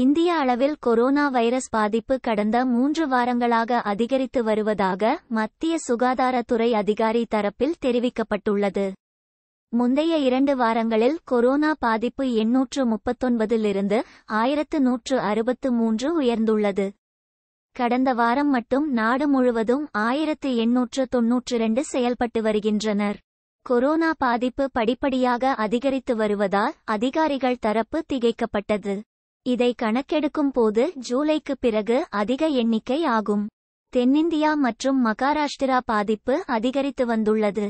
இந்திய அளவில் corona virus பாதிப்பு கடந்த மூன்று வாரங்களாக அதிகரித்து வருவதாக மத்திய சுகாதாரத்துறை அதிகாரி தரப்பில் தெரிவிக்கப்பட்டுள்ளது முந்தைய இரண்டு வாரங்களில் கொரோனா பாதிப்பு எண்ணூற்று முப்பத்தொன்பதிலிருந்து ஆயிரத்து நூற்று அறுபத்து மூன்று உயர்ந்துள்ளது கடந்த வாரம் மட்டும் நாடு முழுவதும் ஆயிரத்து எண்ணூற்று தொன்னூற்று இரண்டு செயல்பட்டு வருகின்றனர் கொரோனா பாதிப்பு படிப்படியாக அதிகரித்து வருவதால் அதிகாரிகள் தரப்பு திகைக்கப்பட்டது இதை கணக்கெடுக்கும் போது ஜூலைக்கு பிறகு அதிக எண்ணிக்கை ஆகும் தென்னிந்தியா மற்றும் மகாராஷ்டிரா பாதிப்பு அதிகரித்து வந்துள்ளது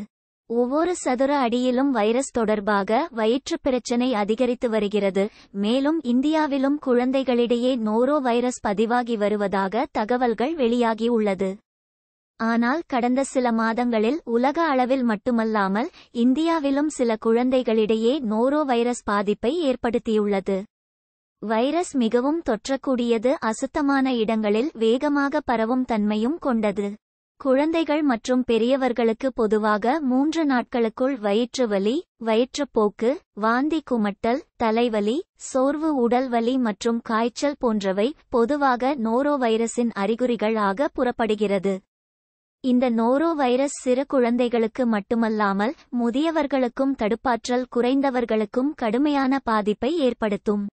ஒவ்வொரு சதுர அடியிலும் வைரஸ் தொடர்பாக வயிற்று பிரச்சினை அதிகரித்து வருகிறது மேலும் இந்தியாவிலும் குழந்தைகளிடையே நோரோ வைரஸ் பதிவாகி வருவதாக தகவல்கள் வெளியாகியுள்ளது ஆனால் கடந்த சில மாதங்களில் உலக அளவில் மட்டுமல்லாமல் இந்தியாவிலும் சில குழந்தைகளிடையே நோரோ வைரஸ் பாதிப்பை ஏற்படுத்தியுள்ளது வைரஸ் மிகவும் தொற்றக்கூடியது அசுத்தமான இடங்களில் வேகமாக பரவும் தன்மையும் கொண்டது குழந்தைகள் மற்றும் பெரியவர்களுக்கு பொதுவாக மூன்று நாட்களுக்குள் வயிற்று வலி வயிற்றுப்போக்கு வாந்தி குமட்டல் தலைவலி சோர்வு உடல்வலி மற்றும் காய்ச்சல் போன்றவை பொதுவாக நோரோ வைரஸின் அறிகுறிகள் ஆக புறப்படுகிறது இந்த நோரோ வைரஸ் சிறு குழந்தைகளுக்கு மட்டுமல்லாமல் முதியவர்களுக்கும் தடுப்பாற்றல் குறைந்தவர்களுக்கும் கடுமையான பாதிப்பை ஏற்படுத்தும்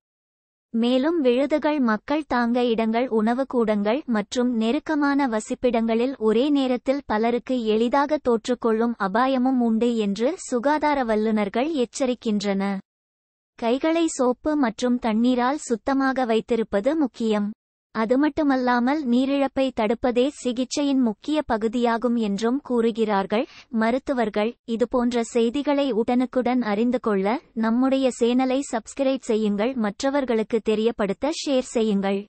மேலும் விழுதுகள் மக்கள் தாங்க இடங்கள் கூடங்கள் மற்றும் நெருக்கமான வசிப்பிடங்களில் ஒரே நேரத்தில் பலருக்கு எளிதாக தோற்றுக்கொள்ளும் அபாயமும் உண்டு என்று சுகாதார வல்லுநர்கள் எச்சரிக்கின்றன கைகளை சோப்பு மற்றும் தண்ணீரால் சுத்தமாக வைத்திருப்பது முக்கியம் அதுமட்டுமல்லாமல் நீரிழப்பை தடுப்பதே சிகிச்சையின் முக்கிய பகுதியாகும் என்றும் கூறுகிறார்கள் மருத்துவர்கள் இதுபோன்ற செய்திகளை உடனுக்குடன் அறிந்து கொள்ள நம்முடைய சேனலை சப்ஸ்கிரைப் செய்யுங்கள் மற்றவர்களுக்கு தெரியப்படுத்த ஷேர் செய்யுங்கள்